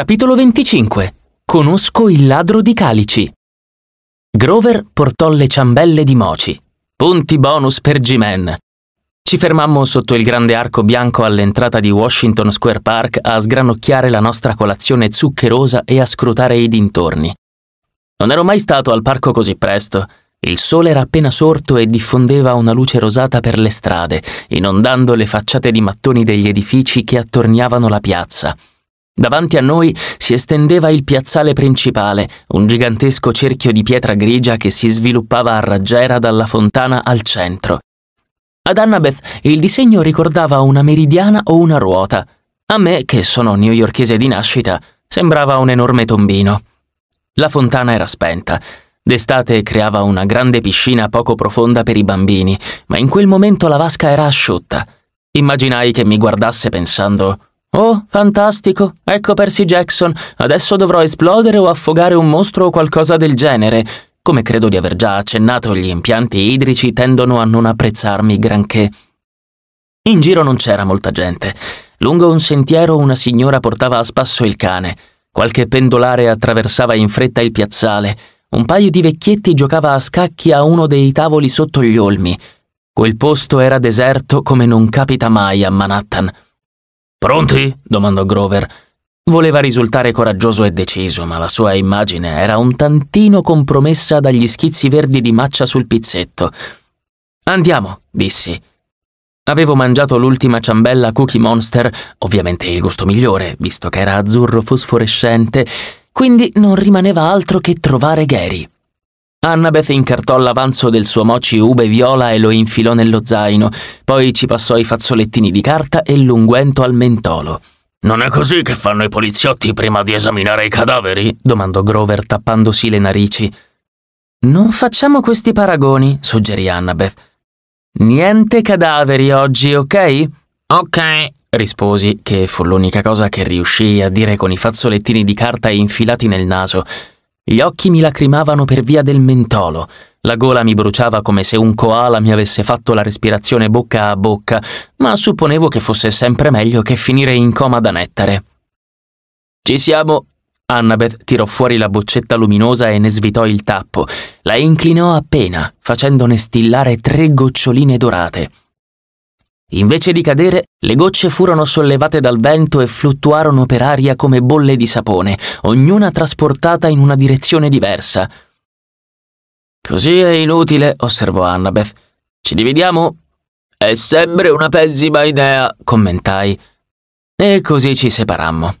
Capitolo 25 Conosco il ladro di calici. Grover portò le ciambelle di Moci. Punti bonus per G-Man. Ci fermammo sotto il grande arco bianco all'entrata di Washington Square Park a sgranocchiare la nostra colazione zuccherosa e a scrutare i dintorni. Non ero mai stato al parco così presto. Il sole era appena sorto e diffondeva una luce rosata per le strade, inondando le facciate di mattoni degli edifici che attorniavano la piazza. Davanti a noi si estendeva il piazzale principale, un gigantesco cerchio di pietra grigia che si sviluppava a raggiera dalla fontana al centro. Ad Annabeth il disegno ricordava una meridiana o una ruota. A me, che sono newyorkese di nascita, sembrava un enorme tombino. La fontana era spenta. D'estate creava una grande piscina poco profonda per i bambini, ma in quel momento la vasca era asciutta. Immaginai che mi guardasse pensando Oh, fantastico! Ecco Percy Jackson. Adesso dovrò esplodere o affogare un mostro o qualcosa del genere. Come credo di aver già accennato, gli impianti idrici tendono a non apprezzarmi granché. In giro non c'era molta gente. Lungo un sentiero una signora portava a spasso il cane. Qualche pendolare attraversava in fretta il piazzale. Un paio di vecchietti giocava a scacchi a uno dei tavoli sotto gli olmi. Quel posto era deserto come non capita mai a Manhattan. Pronti? domandò Grover. Voleva risultare coraggioso e deciso, ma la sua immagine era un tantino compromessa dagli schizzi verdi di maccia sul pizzetto. Andiamo, dissi. Avevo mangiato l'ultima ciambella Cookie Monster, ovviamente il gusto migliore, visto che era azzurro fosforescente, quindi non rimaneva altro che trovare Gary. Annabeth incartò l'avanzo del suo moci ube viola e lo infilò nello zaino, poi ci passò i fazzolettini di carta e l'unguento al mentolo. Non è così che fanno i poliziotti prima di esaminare i cadaveri? domandò Grover tappandosi le narici. Non facciamo questi paragoni, suggerì Annabeth. Niente cadaveri oggi, ok? Ok, risposi, che fu l'unica cosa che riuscii a dire con i fazzolettini di carta infilati nel naso. Gli occhi mi lacrimavano per via del mentolo, la gola mi bruciava come se un koala mi avesse fatto la respirazione bocca a bocca, ma supponevo che fosse sempre meglio che finire in coma da nettare. Ci siamo! Annabeth tirò fuori la boccetta luminosa e ne svitò il tappo. La inclinò appena, facendone stillare tre goccioline dorate. Invece di cadere, le gocce furono sollevate dal vento e fluttuarono per aria come bolle di sapone, ognuna trasportata in una direzione diversa. Così è inutile, osservò Annabeth. Ci dividiamo? È sempre una pessima idea, commentai. E così ci separammo.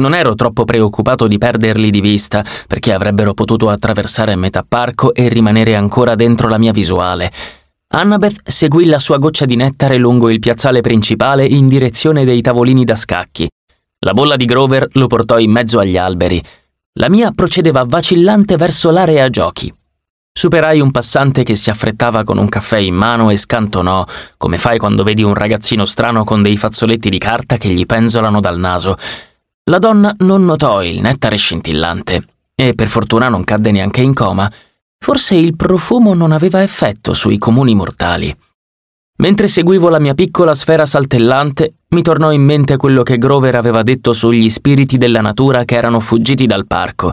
Non ero troppo preoccupato di perderli di vista, perché avrebbero potuto attraversare metà parco e rimanere ancora dentro la mia visuale. Annabeth seguì la sua goccia di nettare lungo il piazzale principale in direzione dei tavolini da scacchi. La bolla di Grover lo portò in mezzo agli alberi. La mia procedeva vacillante verso l'area giochi. Superai un passante che si affrettava con un caffè in mano e scantonò, come fai quando vedi un ragazzino strano con dei fazzoletti di carta che gli penzolano dal naso. La donna non notò il nettare scintillante e per fortuna non cadde neanche in coma. Forse il profumo non aveva effetto sui comuni mortali. Mentre seguivo la mia piccola sfera saltellante, mi tornò in mente quello che Grover aveva detto sugli spiriti della natura che erano fuggiti dal parco.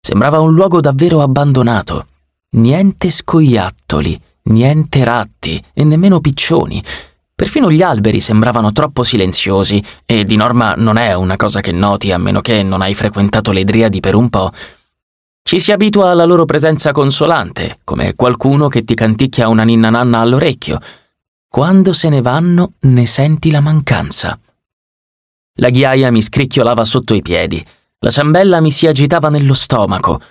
Sembrava un luogo davvero abbandonato. Niente scoiattoli, niente ratti e nemmeno piccioni. Perfino gli alberi sembravano troppo silenziosi e di norma non è una cosa che noti a meno che non hai frequentato le driadi per un po'. Ci si abitua alla loro presenza consolante, come qualcuno che ti canticchia una ninna nanna all'orecchio. Quando se ne vanno ne senti la mancanza. La ghiaia mi scricchiolava sotto i piedi, la ciambella mi si agitava nello stomaco.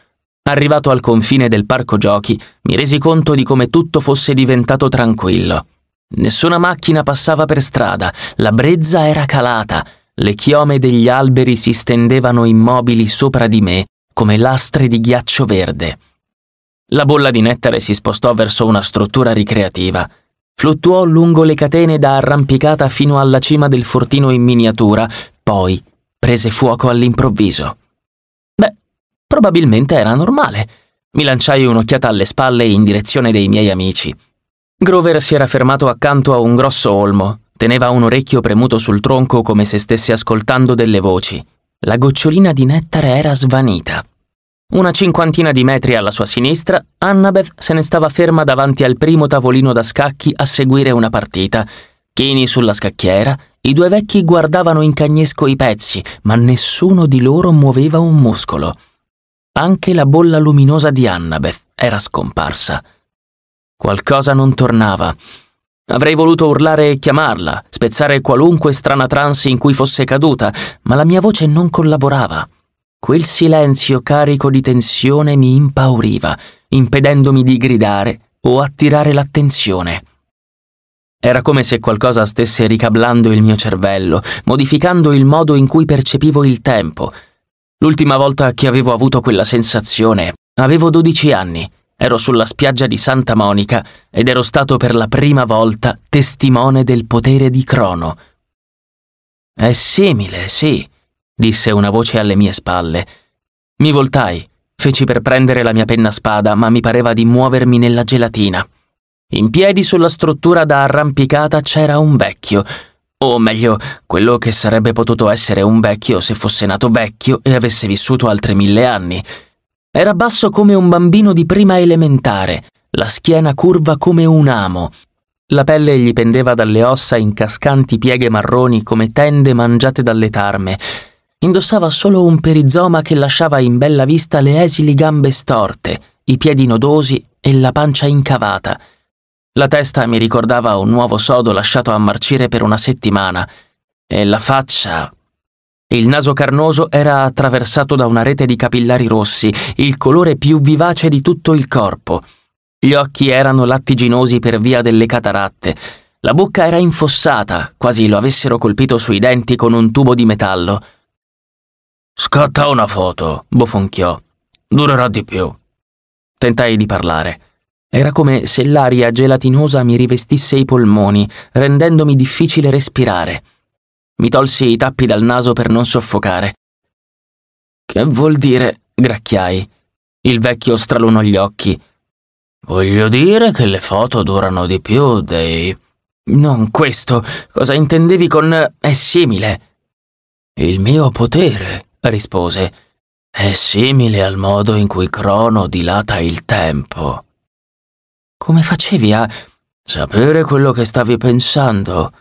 Arrivato al confine del parco giochi, mi resi conto di come tutto fosse diventato tranquillo. Nessuna macchina passava per strada, la brezza era calata, le chiome degli alberi si stendevano immobili sopra di me come lastre di ghiaccio verde. La bolla di nettare si spostò verso una struttura ricreativa. Fluttuò lungo le catene da arrampicata fino alla cima del fortino in miniatura, poi prese fuoco all'improvviso. Beh, probabilmente era normale. Mi lanciai un'occhiata alle spalle in direzione dei miei amici. Grover si era fermato accanto a un grosso olmo, teneva un orecchio premuto sul tronco come se stesse ascoltando delle voci la gocciolina di nettare era svanita. Una cinquantina di metri alla sua sinistra, Annabeth se ne stava ferma davanti al primo tavolino da scacchi a seguire una partita. Chini sulla scacchiera, i due vecchi guardavano in cagnesco i pezzi, ma nessuno di loro muoveva un muscolo. Anche la bolla luminosa di Annabeth era scomparsa. Qualcosa non tornava. Avrei voluto urlare e chiamarla, spezzare qualunque strana trance in cui fosse caduta, ma la mia voce non collaborava. Quel silenzio carico di tensione mi impauriva, impedendomi di gridare o attirare l'attenzione. Era come se qualcosa stesse ricablando il mio cervello, modificando il modo in cui percepivo il tempo. L'ultima volta che avevo avuto quella sensazione avevo 12 anni Ero sulla spiaggia di Santa Monica ed ero stato per la prima volta testimone del potere di Crono. È simile, sì, disse una voce alle mie spalle. Mi voltai, feci per prendere la mia penna spada, ma mi pareva di muovermi nella gelatina. In piedi sulla struttura da arrampicata c'era un vecchio, o meglio, quello che sarebbe potuto essere un vecchio se fosse nato vecchio e avesse vissuto altri mille anni. Era basso come un bambino di prima elementare, la schiena curva come un amo. La pelle gli pendeva dalle ossa in cascanti pieghe marroni come tende mangiate dalle tarme. Indossava solo un perizoma che lasciava in bella vista le esili gambe storte, i piedi nodosi e la pancia incavata. La testa mi ricordava un nuovo sodo lasciato a marcire per una settimana e la faccia il naso carnoso era attraversato da una rete di capillari rossi, il colore più vivace di tutto il corpo. Gli occhi erano lattiginosi per via delle cataratte. La bocca era infossata, quasi lo avessero colpito sui denti con un tubo di metallo. Scatta una foto, bofonchiò. Durerà di più. Tentai di parlare. Era come se l'aria gelatinosa mi rivestisse i polmoni, rendendomi difficile respirare. Mi tolsi i tappi dal naso per non soffocare. Che vuol dire? gracchiai. Il vecchio stralunò gli occhi. Voglio dire che le foto durano di più dei... Non questo. Cosa intendevi con è simile? Il mio potere, rispose, è simile al modo in cui Crono dilata il tempo. Come facevi a... Sapere quello che stavi pensando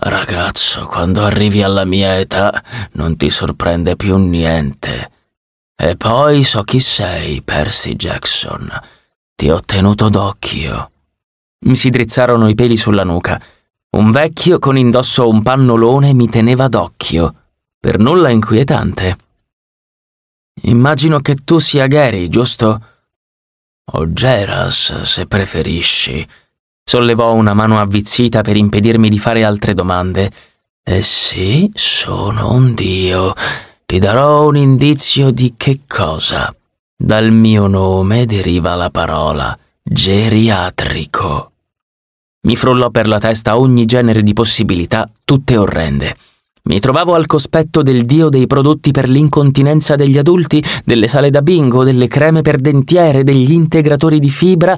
Ragazzo, quando arrivi alla mia età non ti sorprende più niente. E poi so chi sei, Percy Jackson. Ti ho tenuto d'occhio. Mi si drizzarono i peli sulla nuca. Un vecchio con indosso un pannolone mi teneva d'occhio, per nulla inquietante. Immagino che tu sia Gary, giusto? O Geras, se preferisci. Sollevò una mano avvizzita per impedirmi di fare altre domande. Eh sì, sono un dio. Ti darò un indizio di che cosa. Dal mio nome deriva la parola geriatrico. Mi frullò per la testa ogni genere di possibilità, tutte orrende. Mi trovavo al cospetto del dio dei prodotti per l'incontinenza degli adulti, delle sale da bingo, delle creme per dentiere, degli integratori di fibra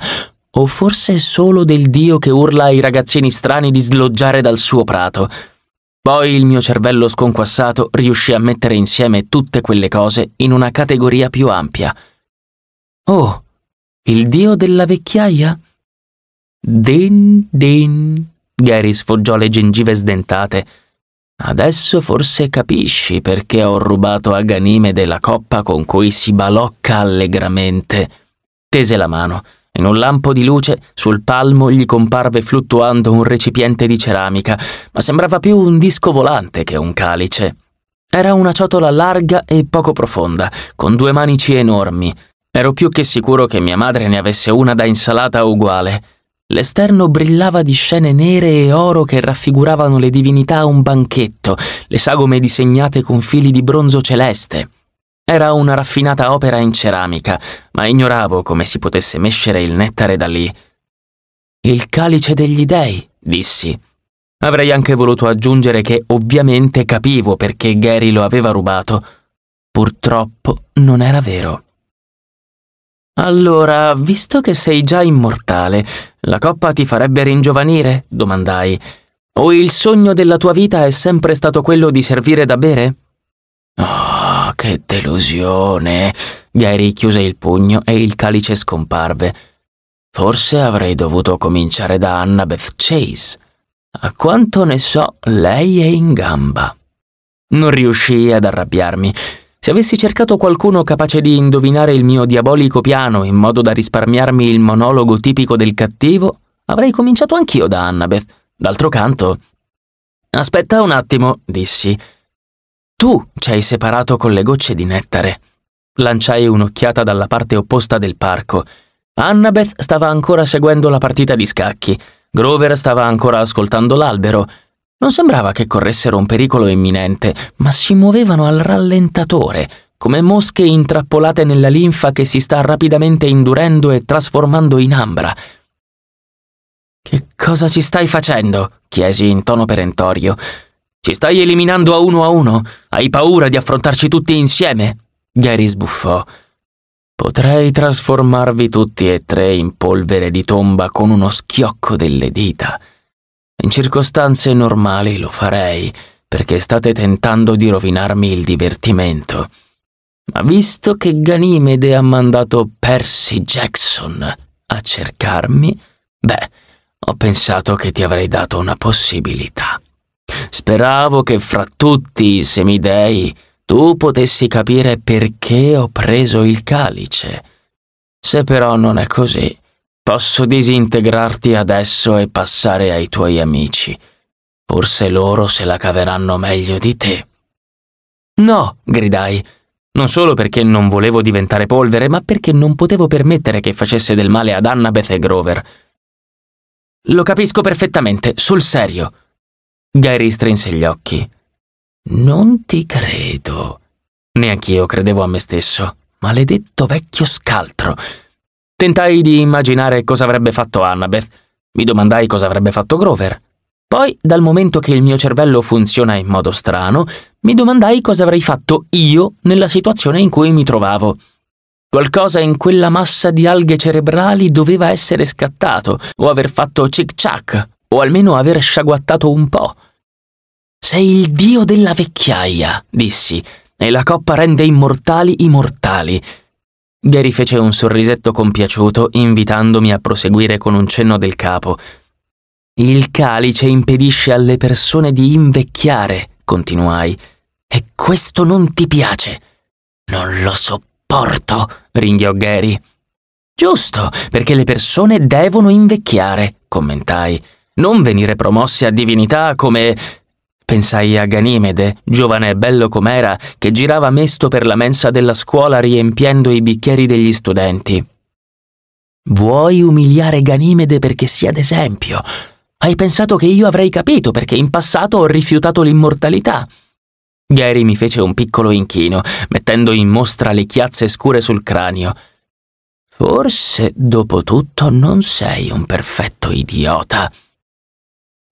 o forse solo del dio che urla ai ragazzini strani di sloggiare dal suo prato. Poi il mio cervello sconquassato riuscì a mettere insieme tutte quelle cose in una categoria più ampia. Oh, il dio della vecchiaia? Din, din, Gary sfoggiò le gengive sdentate. Adesso forse capisci perché ho rubato a Ganimede la coppa con cui si balocca allegramente. Tese la mano. In un lampo di luce sul palmo gli comparve fluttuando un recipiente di ceramica, ma sembrava più un disco volante che un calice. Era una ciotola larga e poco profonda, con due manici enormi. Ero più che sicuro che mia madre ne avesse una da insalata uguale. L'esterno brillava di scene nere e oro che raffiguravano le divinità a un banchetto, le sagome disegnate con fili di bronzo celeste. Era una raffinata opera in ceramica, ma ignoravo come si potesse mescere il nettare da lì. Il calice degli dei, dissi. Avrei anche voluto aggiungere che ovviamente capivo perché Gary lo aveva rubato. Purtroppo non era vero. Allora, visto che sei già immortale, la coppa ti farebbe ringiovanire? domandai. O il sogno della tua vita è sempre stato quello di servire da bere? Oh, che delusione! Gary chiuse il pugno e il calice scomparve. Forse avrei dovuto cominciare da Annabeth Chase. A quanto ne so, lei è in gamba. Non riuscii ad arrabbiarmi. Se avessi cercato qualcuno capace di indovinare il mio diabolico piano in modo da risparmiarmi il monologo tipico del cattivo, avrei cominciato anch'io da Annabeth. D'altro canto. Aspetta un attimo, dissi. Tu ci hai separato con le gocce di nettare. Lanciai un'occhiata dalla parte opposta del parco. Annabeth stava ancora seguendo la partita di scacchi. Grover stava ancora ascoltando l'albero. Non sembrava che corressero un pericolo imminente, ma si muovevano al rallentatore, come mosche intrappolate nella linfa che si sta rapidamente indurendo e trasformando in ambra. Che cosa ci stai facendo? chiesi in tono perentorio. Ci stai eliminando a uno a uno? Hai paura di affrontarci tutti insieme? Gary sbuffò. Potrei trasformarvi tutti e tre in polvere di tomba con uno schiocco delle dita. In circostanze normali lo farei, perché state tentando di rovinarmi il divertimento. Ma visto che Ganimede ha mandato Percy Jackson a cercarmi, beh, ho pensato che ti avrei dato una possibilità. Speravo che fra tutti i semidei tu potessi capire perché ho preso il calice. Se però non è così, posso disintegrarti adesso e passare ai tuoi amici. Forse loro se la caveranno meglio di te. No, gridai, non solo perché non volevo diventare polvere, ma perché non potevo permettere che facesse del male ad Annabeth e Grover. Lo capisco perfettamente, sul serio, Gary strinse gli occhi. Non ti credo. Neanch'io credevo a me stesso. Maledetto vecchio scaltro. Tentai di immaginare cosa avrebbe fatto Annabeth. Mi domandai cosa avrebbe fatto Grover. Poi, dal momento che il mio cervello funziona in modo strano, mi domandai cosa avrei fatto io nella situazione in cui mi trovavo. Qualcosa in quella massa di alghe cerebrali doveva essere scattato o aver fatto cic-ciac o almeno aver sciaguattato un po'. Sei il dio della vecchiaia, dissi, e la coppa rende immortali i mortali. Gary fece un sorrisetto compiaciuto, invitandomi a proseguire con un cenno del capo. Il calice impedisce alle persone di invecchiare, continuai. E questo non ti piace. Non lo sopporto, ringhiò Gary. Giusto, perché le persone devono invecchiare, commentai non venire promossi a divinità come... Pensai a Ganimede, giovane e bello com'era, che girava mesto per la mensa della scuola riempiendo i bicchieri degli studenti. Vuoi umiliare Ganimede perché sia d'esempio? Hai pensato che io avrei capito perché in passato ho rifiutato l'immortalità? Gary mi fece un piccolo inchino, mettendo in mostra le chiazze scure sul cranio. Forse, dopo tutto, non sei un perfetto idiota.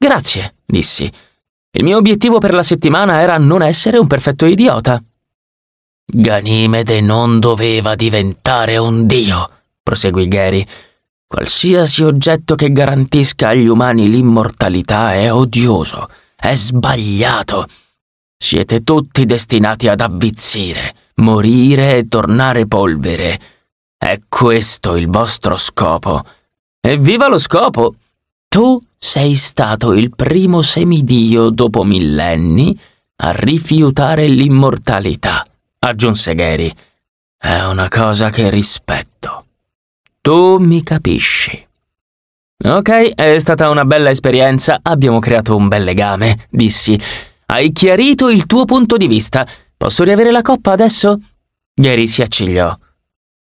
Grazie, dissi. Il mio obiettivo per la settimana era non essere un perfetto idiota. Ganimede non doveva diventare un dio, proseguì Gary. Qualsiasi oggetto che garantisca agli umani l'immortalità è odioso, è sbagliato. Siete tutti destinati ad avvizzire, morire e tornare polvere. È questo il vostro scopo. Evviva lo scopo! Tu sei stato il primo semidio dopo millenni a rifiutare l'immortalità, aggiunse Gary. È una cosa che rispetto. Tu mi capisci. Ok, è stata una bella esperienza, abbiamo creato un bel legame, dissi. Hai chiarito il tuo punto di vista. Posso riavere la coppa adesso? Gary si accigliò.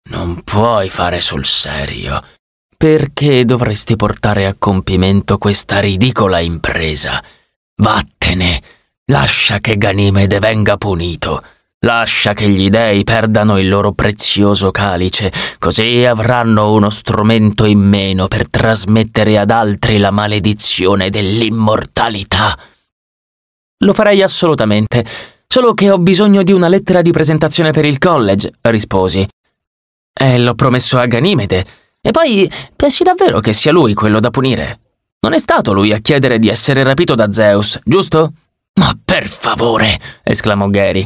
Non puoi fare sul serio. Perché dovresti portare a compimento questa ridicola impresa? Vattene! Lascia che Ganimede venga punito. Lascia che gli dei perdano il loro prezioso calice, così avranno uno strumento in meno per trasmettere ad altri la maledizione dell'immortalità. Lo farei assolutamente, solo che ho bisogno di una lettera di presentazione per il college, risposi. E l'ho promesso a Ganimede. E poi pensi davvero che sia lui quello da punire? Non è stato lui a chiedere di essere rapito da Zeus, giusto? Ma per favore! esclamò Gary.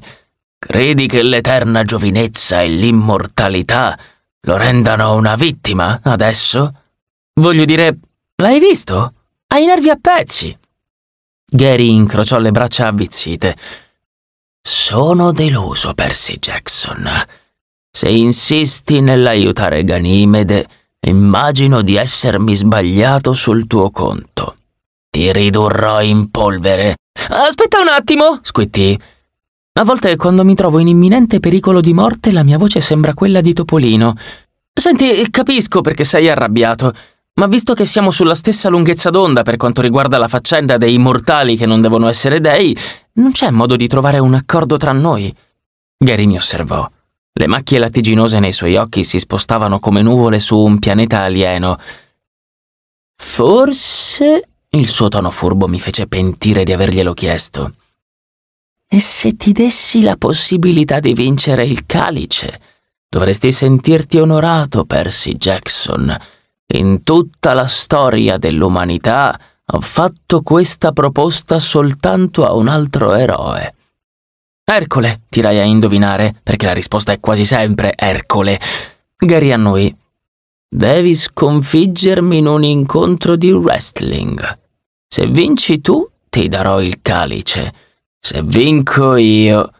Credi che l'eterna giovinezza e l'immortalità lo rendano una vittima adesso? Voglio dire, l'hai visto? Ha i nervi a pezzi. Gary incrociò le braccia avvizzite. Sono deluso, Percy Jackson. Se insisti nell'aiutare Ganimede, Immagino di essermi sbagliato sul tuo conto. Ti ridurrò in polvere. Aspetta un attimo, squittì. A volte quando mi trovo in imminente pericolo di morte la mia voce sembra quella di Topolino. Senti, capisco perché sei arrabbiato, ma visto che siamo sulla stessa lunghezza d'onda per quanto riguarda la faccenda dei mortali che non devono essere dei, non c'è modo di trovare un accordo tra noi. Gary mi osservò. Le macchie lattiginose nei suoi occhi si spostavano come nuvole su un pianeta alieno. Forse... il suo tono furbo mi fece pentire di averglielo chiesto. E se ti dessi la possibilità di vincere il calice? Dovresti sentirti onorato, Percy Jackson. In tutta la storia dell'umanità ho fatto questa proposta soltanto a un altro eroe. Ercole, tirai a indovinare, perché la risposta è quasi sempre Ercole. Gary annui. Devi sconfiggermi in un incontro di wrestling. Se vinci tu, ti darò il calice. Se vinco io,